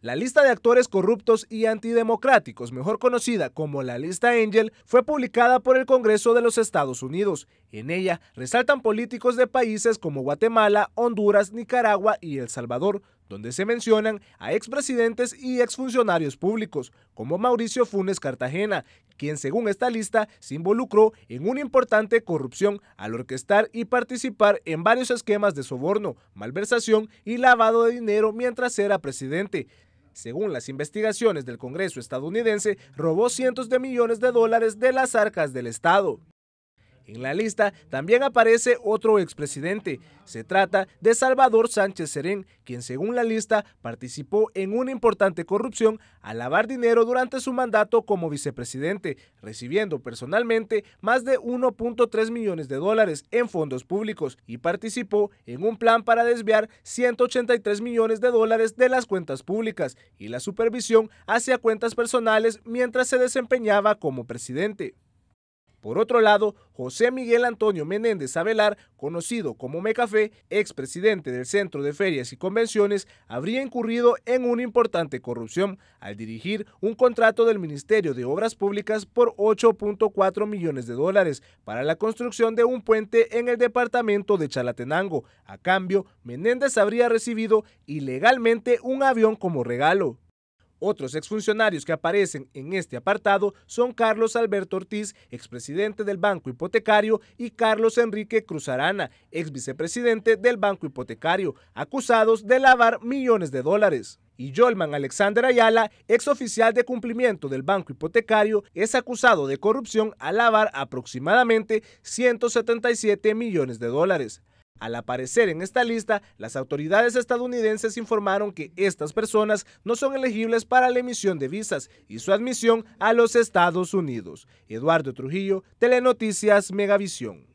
La lista de actores corruptos y antidemocráticos, mejor conocida como la lista Angel, fue publicada por el Congreso de los Estados Unidos. En ella resaltan políticos de países como Guatemala, Honduras, Nicaragua y El Salvador, donde se mencionan a expresidentes y exfuncionarios públicos, como Mauricio Funes Cartagena, quien según esta lista se involucró en una importante corrupción al orquestar y participar en varios esquemas de soborno, malversación y lavado de dinero mientras era presidente según las investigaciones del Congreso estadounidense, robó cientos de millones de dólares de las arcas del Estado. En la lista también aparece otro expresidente. Se trata de Salvador Sánchez Serén, quien según la lista participó en una importante corrupción al lavar dinero durante su mandato como vicepresidente, recibiendo personalmente más de 1.3 millones de dólares en fondos públicos y participó en un plan para desviar 183 millones de dólares de las cuentas públicas y la supervisión hacia cuentas personales mientras se desempeñaba como presidente. Por otro lado, José Miguel Antonio Menéndez Abelar, conocido como Mecafé, expresidente del Centro de Ferias y Convenciones, habría incurrido en una importante corrupción al dirigir un contrato del Ministerio de Obras Públicas por 8.4 millones de dólares para la construcción de un puente en el departamento de Chalatenango. A cambio, Menéndez habría recibido ilegalmente un avión como regalo. Otros exfuncionarios que aparecen en este apartado son Carlos Alberto Ortiz, expresidente del Banco Hipotecario, y Carlos Enrique Cruzarana, exvicepresidente del Banco Hipotecario, acusados de lavar millones de dólares. Y Yolman Alexander Ayala, exoficial de cumplimiento del Banco Hipotecario, es acusado de corrupción al lavar aproximadamente 177 millones de dólares. Al aparecer en esta lista, las autoridades estadounidenses informaron que estas personas no son elegibles para la emisión de visas y su admisión a los Estados Unidos. Eduardo Trujillo, Telenoticias Megavisión.